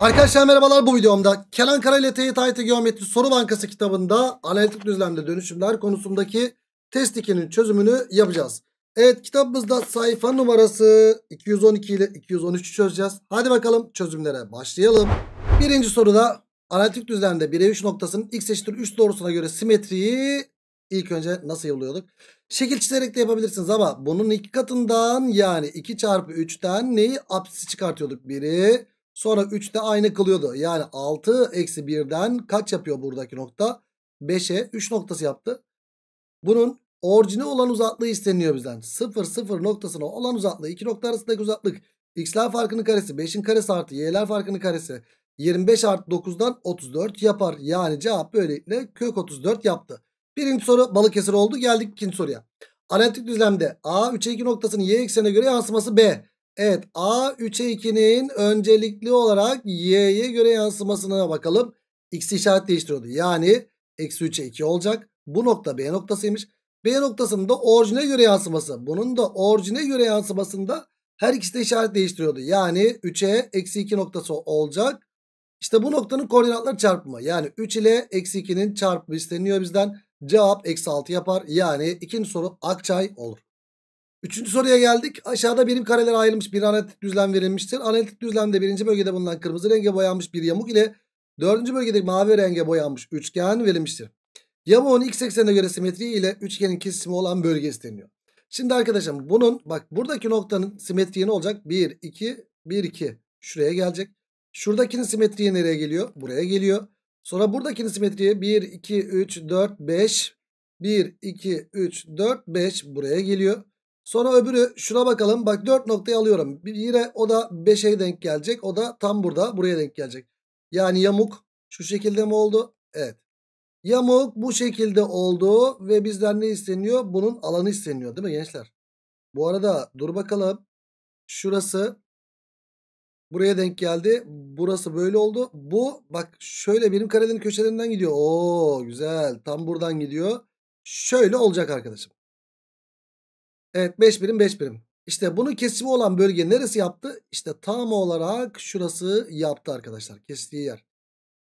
Arkadaşlar merhabalar bu videomda Kenan Kara ile Teyit Ayeti Geometri Soru Bankası kitabında analitik düzlemde dönüşümler konusundaki test 2'nin çözümünü yapacağız. Evet kitabımızda sayfa numarası 212 ile 213'ü çözeceğiz. Hadi bakalım çözümlere başlayalım. Birinci soruda analitik düzlemde 1'e 3 noktasının x eşittir 3 doğrusuna göre simetriyi ilk önce nasıl yapıyorduk? Şekil çizerek de yapabilirsiniz ama bunun iki katından yani 2 çarpı 3'ten neyi apsisi çıkartıyorduk? 1'i Sonra 3'te aynı kılıyordu. Yani 6 eksi 1'den kaç yapıyor buradaki nokta? 5'e 3 noktası yaptı. Bunun orijine olan uzaklığı isteniyor bizden. 0 0 noktasına olan uzaklığı 2 nokta arasındaki uzaklık. X'ler farkının karesi 5'in karesi artı Y'ler farkının karesi 25 artı 9'dan 34 yapar. Yani cevap böylelikle kök 34 yaptı. Birinci soru Balıkesir oldu. Geldik ikinci soruya. Analitik düzlemde A 3'e 2 noktasının Y eksenine göre yansıması B. Evet A 3'e 2'nin öncelikli olarak Y'ye göre yansımasına bakalım. X işaret değiştiriyordu. Yani eksi 3'e 2 olacak. Bu nokta B noktasıymış. B noktasının da orijine göre yansıması. Bunun da orijine göre yansımasında her ikisi de işaret değiştiriyordu. Yani 3'e eksi 2 noktası olacak. İşte bu noktanın koordinatları çarpımı. Yani 3 ile eksi 2'nin çarpımı isteniyor bizden. Cevap eksi 6 yapar. Yani ikinci soru Akçay olur. Üçüncü soruya geldik. Aşağıda birim kareler ayrılmış bir analitik düzlem verilmiştir. Analitik düzlemde birinci bölgede bulunan kırmızı renge boyanmış bir yamuk ile dördüncü bölgede mavi renge boyanmış üçgen verilmiştir. Yamuğun x eksenine göre simetriği ile üçgenin kesimi olan bölge isteniyor. Şimdi arkadaşım bunun bak buradaki noktanın simetriği ne olacak? 1, 2, 1, 2 şuraya gelecek. Şuradakinin simetriği nereye geliyor? Buraya geliyor. Sonra buradakinin simetriği 1, 2, 3, 4, 5. 1, 2, 3, 4, 5 buraya geliyor. Sonra öbürü şuna bakalım. Bak 4 noktayı alıyorum. Bir, yine o da 5'e denk gelecek. O da tam burada buraya denk gelecek. Yani yamuk şu şekilde mi oldu? Evet. Yamuk bu şekilde oldu ve bizden ne isteniyor? Bunun alanı isteniyor değil mi gençler? Bu arada dur bakalım. Şurası buraya denk geldi. Burası böyle oldu. Bu bak şöyle benim karenin köşelerinden gidiyor. Oo güzel. Tam buradan gidiyor. Şöyle olacak arkadaşım. Evet 5 birim 5 birim. İşte bunun kesimi olan bölge neresi yaptı? İşte tam olarak şurası yaptı arkadaşlar. Kestiği yer.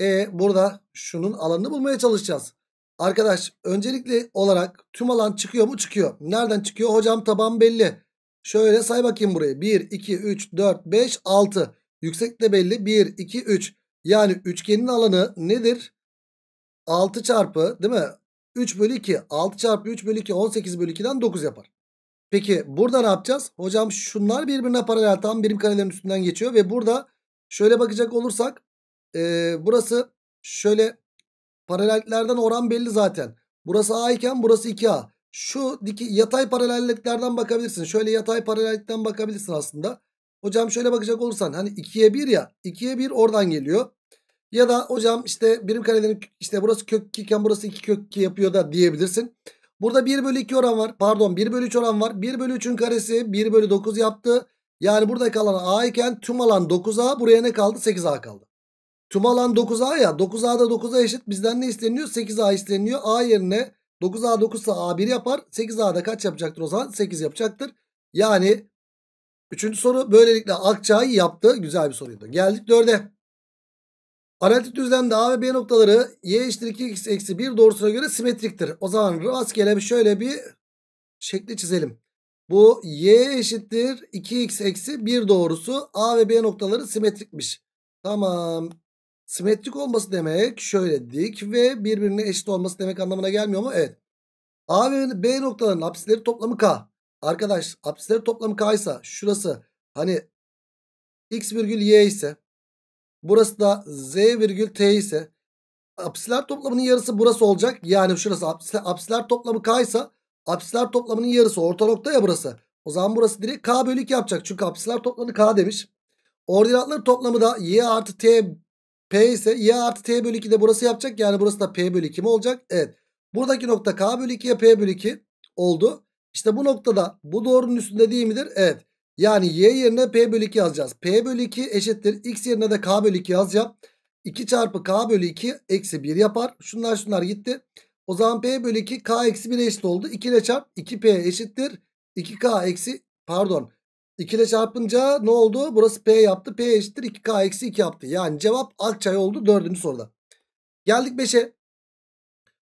E burada şunun alanını bulmaya çalışacağız. Arkadaş öncelikli olarak tüm alan çıkıyor mu? Çıkıyor. Nereden çıkıyor? Hocam taban belli. Şöyle say bakayım burayı. 1, 2, 3, 4, 5, 6. Yükseklik de belli. 1, 2, 3. Yani üçgenin alanı nedir? 6 çarpı değil mi? 3 bölü 2. 6 çarpı 3 bölü 2 18 bölü 2'den 9 yapar. Peki burada ne yapacağız? Hocam şunlar birbirine paralel tam birim karelerin üstünden geçiyor ve burada şöyle bakacak olursak e, burası şöyle paralelliklerden oran belli zaten. Burası A iken burası 2A. Şu diki, yatay paralelliklerden bakabilirsin. Şöyle yatay paralellikten bakabilirsin aslında. Hocam şöyle bakacak olursan hani 2'ye 1 ya 2'ye 1 oradan geliyor. Ya da hocam işte birim karelerin işte burası kök 2 iken burası 2 kök 2 yapıyor da diyebilirsin. Burada 1 bölü 2 oran var. Pardon 1 bölü 3 oran var. 1 bölü 3'ün karesi 1 bölü 9 yaptı. Yani burada kalan A iken tüm alan 9A buraya ne kaldı? 8A kaldı. Tüm alan 9A ya 9A da 9A eşit bizden ne isteniyor? 8A isteniyor. A yerine 9A 9 ise A1 yapar. 8A da kaç yapacaktır o zaman? 8 yapacaktır. Yani 3. soru böylelikle Akça'yı yaptı. Güzel bir soruydu. Geldik 4'e. Analitik düzlemde A ve B noktaları y eşittir 2x eksi 1 doğrusuna göre simetriktir. O zaman rastgele şöyle bir şekli çizelim. Bu y eşittir 2x eksi 1 doğrusu A ve B noktaları simetrikmiş. Tamam. Simetrik olması demek şöyle dik ve birbirine eşit olması demek anlamına gelmiyor mu? Evet. A ve B noktalarının apsisleri toplamı K. Arkadaş apsisleri toplamı K ise şurası hani x virgül y ise Burası da z virgül t ise apsiler toplamının yarısı burası olacak. Yani şurası apsiler, toplamı k ise apsiler toplamının yarısı orta nokta ya burası. O zaman burası direkt k bölü 2 yapacak. Çünkü apsiler toplamı k demiş. Ordinatları toplamı da y artı t p ise y artı t bölü 2 de burası yapacak. Yani burası da p bölü 2 mi olacak? Evet. Buradaki nokta k bölü ya p bölü 2 oldu. İşte bu noktada bu doğrunun üstünde değil midir? Evet. Yani y yerine p bölü 2 yazacağız. p bölü 2 eşittir. x yerine de k bölü 2 yazacağım. 2 çarpı k bölü 2 eksi 1 yapar. Şunlar şunlar gitti. O zaman p bölü 2 k eksi 1 eşit oldu. 2 ile çarp 2p eşittir. 2k eksi pardon 2 ile çarpınca ne oldu? Burası P yaptı. P eşittir 2K eksi 2 yaptı. Yani cevap Akçay oldu 4. soruda. Geldik 5'e.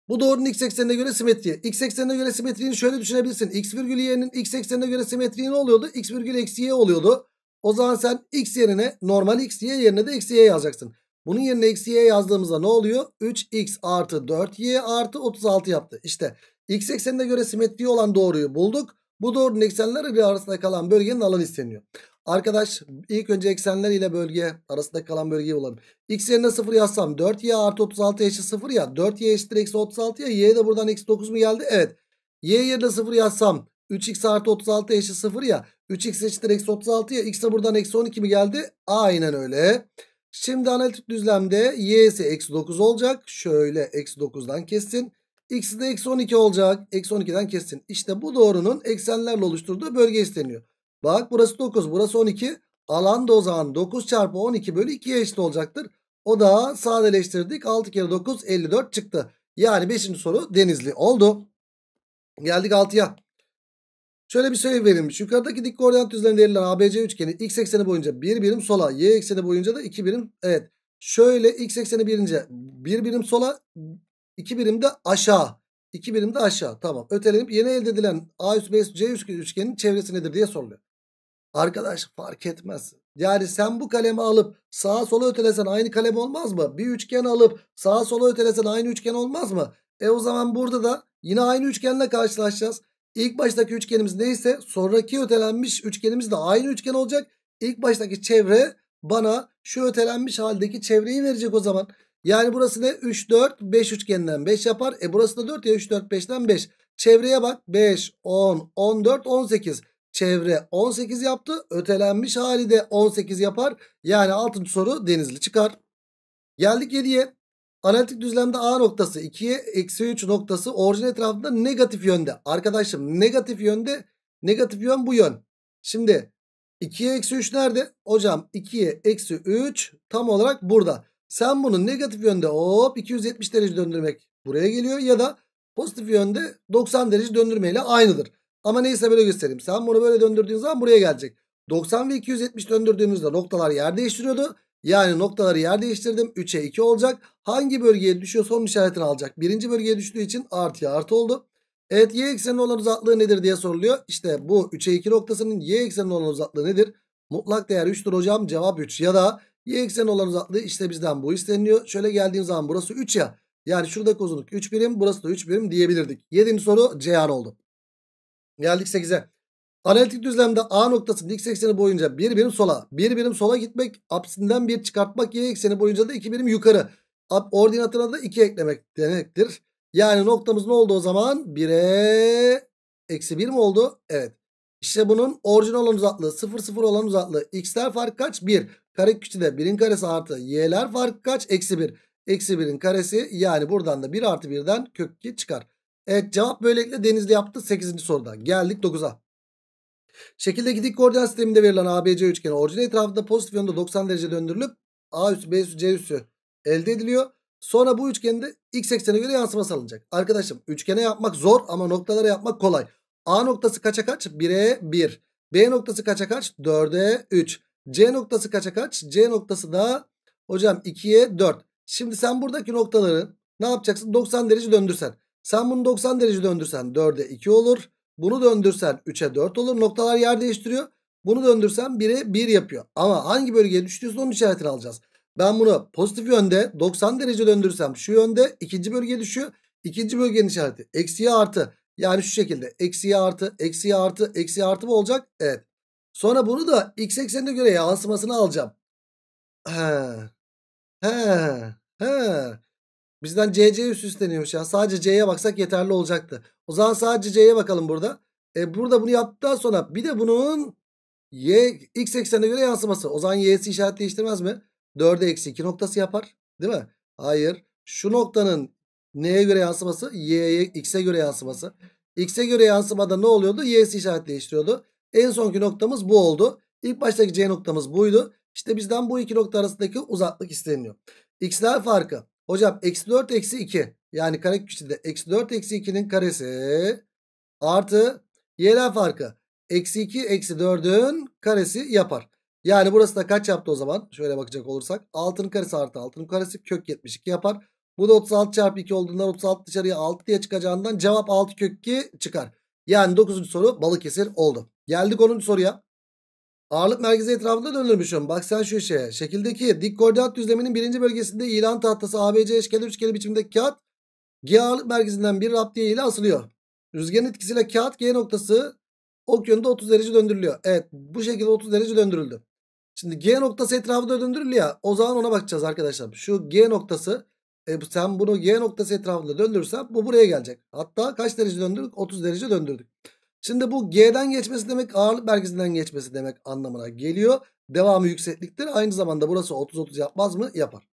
Bu doğrunun x eksenine göre simetriği. X eksenine göre simetriğini şöyle düşünebilirsin. X virgül y'nin x eksenine göre simetriği ne oluyordu? X virgül eksi y oluyordu. O zaman sen x yerine normal x y yerine de eksi y yazacaksın. Bunun yerine eksi y yazdığımızda ne oluyor? 3x artı 4y artı 36 yaptı. İşte x eksenine göre simetriği olan doğruyu bulduk. Bu doğru eksenler arasında kalan bölgenin alanı isteniyor. Arkadaş ilk önce eksenler ile bölge arasında kalan bölgeyi bulalım. X yerine 0 yazsam 4y artı 36 eşit 0 ya. 4y eşittir eksi 36 ya. Y de buradan eksi 9 mu geldi? Evet. Y yerine 0 yazsam 3x artı 36 eşit 0 ya. 3x eşittir eksi 36 ya. X de buradan eksi 12 mi geldi? Aynen öyle. Şimdi analitik düzlemde y'si eksi 9 olacak. Şöyle eksi 9'dan kessin. X'i de eksi 12 olacak. Eksi 12'den kessin. İşte bu doğrunun eksenlerle oluşturduğu bölge isteniyor. Bak burası 9 burası 12. Alan da o zaman 9 çarpı 12 bölü 2'ye eşit olacaktır. O da sadeleştirdik. 6 kere 9 54 çıktı. Yani 5. soru denizli oldu. Geldik 6'ya. Şöyle bir şey verilmiş. Yukarıdaki dik koordinat düzleminde verilen ABC üçgeni x ekseni boyunca bir birim sola, y ekseni boyunca da iki birim. Evet. Şöyle x ekseni birince bir birim sola, İki birim de aşağı. 2 birim de aşağı. Tamam. Ötelenip yeni elde edilen A üstü B üstü C üstü üçgenin çevresi nedir diye soruluyor. Arkadaş fark etmez. Yani sen bu kalemi alıp sağa sola ötelesen aynı kalem olmaz mı? Bir üçgen alıp sağa sola ötelesen aynı üçgen olmaz mı? E o zaman burada da yine aynı üçgenle karşılaşacağız. İlk baştaki üçgenimiz neyse sonraki ötelenmiş üçgenimiz de aynı üçgen olacak. İlk baştaki çevre bana şu ötelenmiş haldeki çevreyi verecek o zaman. Yani burası ne? 3, 4, 5 üçgeninden 5 yapar. E burası da 4 ya 3, 4, 5'ten 5. Çevreye bak. 5, 10, 14, 18. Çevre 18 yaptı. Ötelenmiş hali de 18 yapar. Yani 6. soru denizli çıkar. Geldik 7'ye. Analitik düzlemde A noktası 2'ye eksi 3 noktası orijin etrafında negatif yönde. Arkadaşım negatif yönde negatif yön bu yön. Şimdi 2'ye eksi 3 nerede? Hocam 2'ye eksi 3 tam olarak burada. Sen bunu negatif yönde hop 270 derece döndürmek buraya geliyor ya da pozitif yönde 90 derece döndürmeyle aynıdır. Ama neyse böyle göstereyim. Sen bunu böyle döndürdüğün zaman buraya gelecek. 90 ve 270 döndürdüğümüzde noktalar yer değiştiriyordu. Yani noktaları yer değiştirdim. 3'e 2 olacak. Hangi bölgeye düşüyor son işaretini alacak. Birinci bölgeye düştüğü için artıya artı oldu. Evet y eksenine olan uzaklığı nedir diye soruluyor. İşte bu 3'e 2 noktasının y eksenine olan uzaklığı nedir? Mutlak değer 3'tür hocam. Cevap 3 ya da Y ekseni olan uzaklığı işte bizden bu isteniyor. Şöyle geldiğim zaman burası 3 ya. Yani şuradaki uzunluk 3 birim burası da 3 birim diyebilirdik. 7. soru Ceyhan oldu. Geldik 8'e. Analitik düzlemde A noktasının x ekseni boyunca bir birim sola bir birim sola gitmek apsinden bir çıkartmak y ekseni boyunca da iki birim yukarı. Ordinatına da 2 eklemek demektir. Yani noktamız ne oldu o zaman? 1'e eksi 1 mi oldu? Evet. İşte bunun orijinal olan uzaklığı 0 0 olan uzaklığı x'ler fark kaç? 1. Kare de 1'in karesi artı y'ler fark kaç? Eksi 1. Eksi 1'in karesi yani buradan da 1 artı 1'den kök 2 çıkar. Evet cevap böylelikle Denizli yaptı 8. soruda. Geldik 9'a. Şekildeki dik koordinat sisteminde verilen ABC üçgeni orijin etrafında pozitif yönde 90 derece döndürülüp A üstü B üstü C üstü elde ediliyor. Sonra bu üçgende x eksene göre yansıma alınacak. Arkadaşım üçgene yapmak zor ama noktalara yapmak kolay. A noktası kaça kaç? 1'e 1. B noktası kaça kaç? 4'e 3. C noktası kaça kaç? C noktası da hocam 2'ye 4. Şimdi sen buradaki noktaları ne yapacaksın? 90 derece döndürsen. Sen bunu 90 derece döndürsen 4'e 2 olur. Bunu döndürsen 3'e 4 olur. Noktalar yer değiştiriyor. Bunu döndürsen 1'e 1 yapıyor. Ama hangi bölgeye düştüyse onun işaretini alacağız. Ben bunu pozitif yönde 90 derece döndürsem şu yönde ikinci bölgeye düşüyor. İkinci bölgenin işareti eksiye artı. Yani şu şekilde eksiye artı, eksiye artı, eksiye artı mı olacak? Evet. Sonra bunu da x eksenine göre yansımasını alacağım. He. He. He. Bizden CC üst üstleniyormuş ya. Sadece C'ye baksak yeterli olacaktı. O zaman sadece C'ye bakalım burada. E burada bunu yaptıktan sonra bir de bunun y x eksenine göre yansıması. O zaman y'si işaret değiştirmez mi? 4'e eksi 2 noktası yapar. Değil mi? Hayır. Şu noktanın neye göre yansıması? Y'ye x'e göre yansıması. X'e göre yansımada ne oluyordu? Y'si işaret değiştiriyordu. En sonki noktamız bu oldu. İlk baştaki C noktamız buydu. İşte bizden bu iki nokta arasındaki uzaklık isteniyor. X'ler farkı. Hocam eksi 4 eksi 2. Yani kare küçüğünde eksi 4 eksi 2'nin karesi artı y'ler farkı. Eksi 2 eksi 4'ün karesi yapar. Yani burası da kaç yaptı o zaman? Şöyle bakacak olursak. 6'nın karesi artı 6'nın karesi kök 72 yapar. Bu da 36 çarpı 2 olduğundan 36 dışarıya 6 diye çıkacağından cevap 6 kök 2 çıkar. Yani 9. soru Balıkesir oldu. Geldik 10. soruya. Ağırlık merkezi etrafında döndürmüşüm. Bak sen şu şeye. Şekildeki dik koordinat düzleminin birinci bölgesinde ilan tahtası ABC eşkeli üçgeni biçimindeki kağıt G ağırlık merkezinden bir rap ile asılıyor. Rüzgarın etkisiyle kağıt G noktası ok yönünde 30 derece döndürülüyor. Evet bu şekilde 30 derece döndürüldü. Şimdi G noktası etrafında döndürülüyor ya. O zaman ona bakacağız arkadaşlar. Şu G noktası e, sen bunu G noktası etrafında döndürürsen bu buraya gelecek. Hatta kaç derece döndürdük? 30 derece döndürdük. Şimdi bu G'den geçmesi demek ağırlık merkezinden geçmesi demek anlamına geliyor. Devamı yüksekliktir. Aynı zamanda burası 30-30 yapmaz mı? Yapar.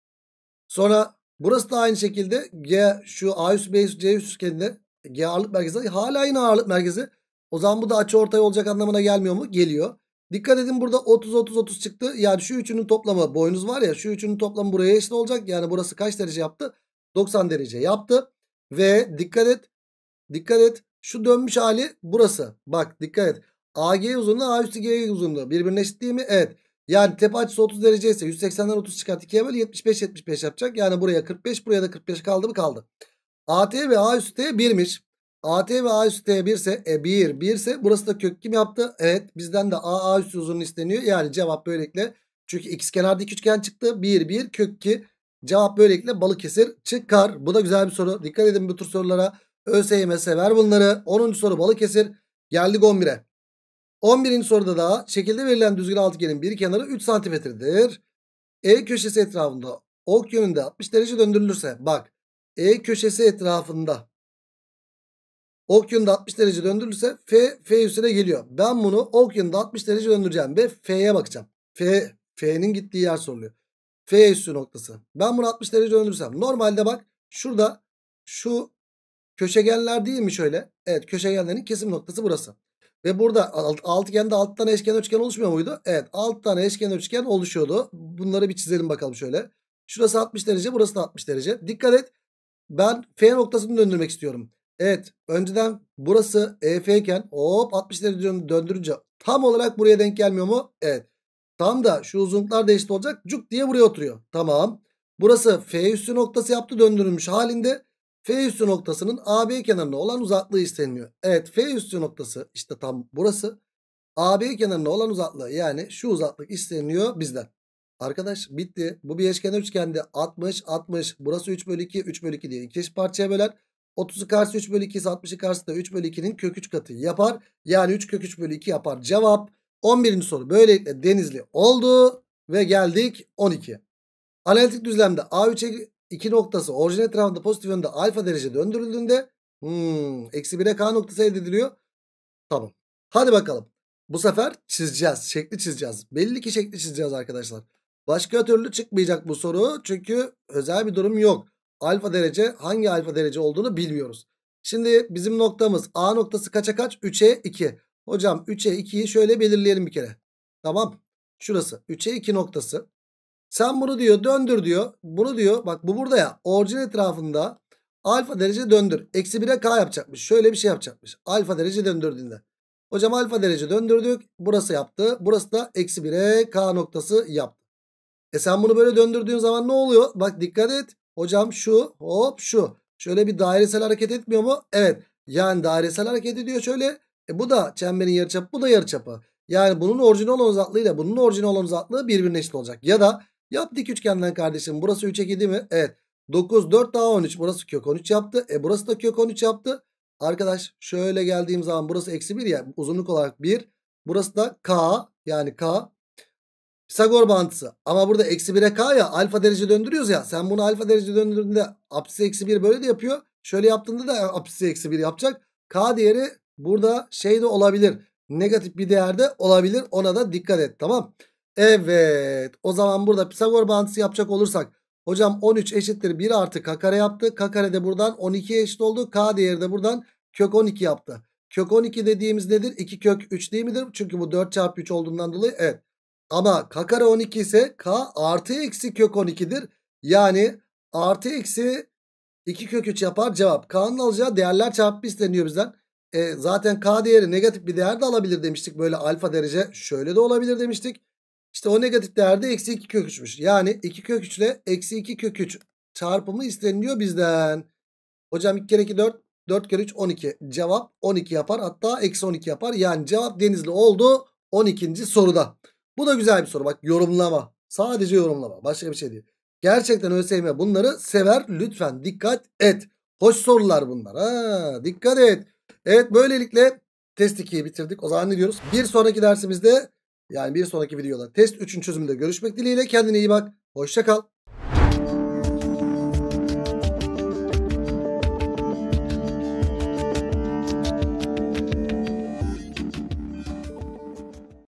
Sonra burası da aynı şekilde G şu A üstü B üstü C üstü kendine G ağırlık merkezi hala aynı ağırlık merkezi. O zaman bu da açı ortay olacak anlamına gelmiyor mu? Geliyor. Dikkat edin burada 30-30-30 çıktı. Yani şu üçünün toplamı boynuz var ya şu üçünün toplamı buraya eşit olacak. Yani burası kaç derece yaptı? 90 derece yaptı. Ve dikkat et. Dikkat et. Şu dönmüş hali burası. Bak dikkat et. AG uzunluğu A üstü G uzunluğu. Birbirine eşit değil mi? Evet. Yani tepe açısı 30 derece ise 180'den 30 çıkart 2'ye böl 75 75 yapacak. Yani buraya 45 buraya da 45 kaldı mı kaldı. AT ve A üstü T 1'miş. AT ve A üstü T 1 ise e 1 1 ise burası da kök kim yaptı? Evet bizden de A A üstü uzunluğu isteniyor. Yani cevap böylelikle çünkü x kenarda iki üçgen çıktı. 1 1 kök 2 cevap böylelikle balık kesir çıkar. Bu da güzel bir soru. Dikkat edin bu tür sorulara. ÖSYM sever bunları. 10. soru Balıkesir. Geldik 11'e. 11. soruda da şekilde verilen düzgün altıgenin bir kenarı 3 santimetredir. E köşesi etrafında ok yönünde 60 derece döndürülürse. Bak E köşesi etrafında ok yönünde 60 derece döndürülürse F, F üstüne geliyor. Ben bunu ok yönünde 60 derece döndüreceğim ve F'ye bakacağım. F, F'nin gittiği yer soruluyor. F üstü noktası. Ben bunu 60 derece döndürürsem. Normalde bak şurada şu Köşegenler değil mi şöyle? Evet köşegenlerin kesim noktası burası. Ve burada alt, altıgende alt tane eşkenar üçgen oluşmuyor muydu? Evet alt tane eşkenar üçgen oluşuyordu. Bunları bir çizelim bakalım şöyle. Şurası 60 derece burası da 60 derece. Dikkat et ben F noktasını döndürmek istiyorum. Evet önceden burası EF iken hop 60 derece döndürünce tam olarak buraya denk gelmiyor mu? Evet tam da şu uzunluklar değişti olacak cuk diye buraya oturuyor. Tamam burası F üstü noktası yaptı döndürülmüş halinde. F üstü noktasının AB kenarına olan uzaklığı isteniliyor. Evet F üstü noktası işte tam burası. AB kenarına olan uzaklığı yani şu uzaklık isteniliyor bizden. Arkadaş bitti. Bu bir eşkenar üçgende 60 60 burası 3 bölü 2 3 bölü 2 diye iki parçaya böler. 30'u karşı 3 bölü 2 ise 60'ı karşı da 3 bölü 2'nin kök 3 katı yapar. Yani 3 kök 3 bölü 2 yapar. Cevap 11. soru. Böylelikle Denizli oldu ve geldik 12. Analitik düzlemde A3'e 2 noktası orijin etrafında pozitif yönde alfa derece döndürüldüğünde hmm, eksi hmm, 1'e k noktası elde ediliyor. Tamam. Hadi bakalım. Bu sefer çizeceğiz. Şekli çizeceğiz. Belli ki şekli çizeceğiz arkadaşlar. Başka türlü çıkmayacak bu soru. Çünkü özel bir durum yok. Alfa derece hangi alfa derece olduğunu bilmiyoruz. Şimdi bizim noktamız A noktası kaça kaç? 3'e 2. Hocam 3'e 2'yi şöyle belirleyelim bir kere. Tamam. Şurası 3'e 2 noktası. Sen bunu diyor döndür diyor. Bunu diyor bak bu burada ya orijin etrafında alfa derece döndür. Eksi 1'e k yapacakmış. Şöyle bir şey yapacakmış. Alfa derece döndürdüğünde. Hocam alfa derece döndürdük. Burası yaptı. Burası da eksi 1'e k noktası yaptı. E sen bunu böyle döndürdüğün zaman ne oluyor? Bak dikkat et. Hocam şu hop şu. Şöyle bir dairesel hareket etmiyor mu? Evet. Yani dairesel hareket ediyor şöyle. E bu da çemberin yarıçapı bu da yarıçapı. Yani bunun orijinal olan ile bunun orijinal olan uzaklığı birbirine eşit olacak. Ya da Yap dik üçgenden kardeşim. Burası 3'e 7 mi? Evet. 9 4 daha 13. Burası kök 13 yaptı. E burası da kök 13 yaptı. Arkadaş şöyle geldiğim zaman burası eksi 1 ya. Uzunluk olarak 1. Burası da k. Yani k. Pisagor mantısı. Ama burada eksi 1'e k ya. Alfa derece döndürüyoruz ya. Sen bunu alfa derece döndürdüğünde apsisi eksi 1 böyle de yapıyor. Şöyle yaptığında da apsisi eksi 1 yapacak. K değeri burada şey de olabilir. Negatif bir değerde olabilir. Ona da dikkat et. Tamam. Evet o zaman burada Pisagor bağıntısı yapacak olursak hocam 13 eşittir 1 artı k kare yaptı. K kare de buradan 12 eşit oldu. K değeri de buradan kök 12 yaptı. Kök 12 dediğimiz nedir? 2 kök 3 değil midir? Çünkü bu 4 çarpı 3 olduğundan dolayı evet. Ama k kare 12 ise k artı eksi kök 12'dir. Yani artı eksi 2 kök 3 yapar cevap. K'nın alacağı değerler çarpı isteniyor bizden. E, zaten k değeri negatif bir değer de alabilir demiştik. Böyle alfa derece şöyle de olabilir demiştik. İşte o negatif değerde eksi 2 kök 3'müş. Yani 2 kök 3 ile eksi 2 kök 3 çarpımı isteniliyor bizden. Hocam 2 kere 2 4. 4 kere 3 12. Cevap 12 yapar. Hatta eksi 12 yapar. Yani cevap denizli oldu 12. soruda. Bu da güzel bir soru. Bak yorumlama. Sadece yorumlama. Başka bir şey değil. Gerçekten ÖSYM bunları sever. Lütfen dikkat et. Hoş sorular bunlar. Ha, dikkat et. Evet böylelikle test 2'yi bitirdik. O zaman ne diyoruz? Bir sonraki dersimizde yani bir sonraki videoda test 3'ün çözümünde görüşmek dileğiyle. Kendine iyi bak. Hoşça kal.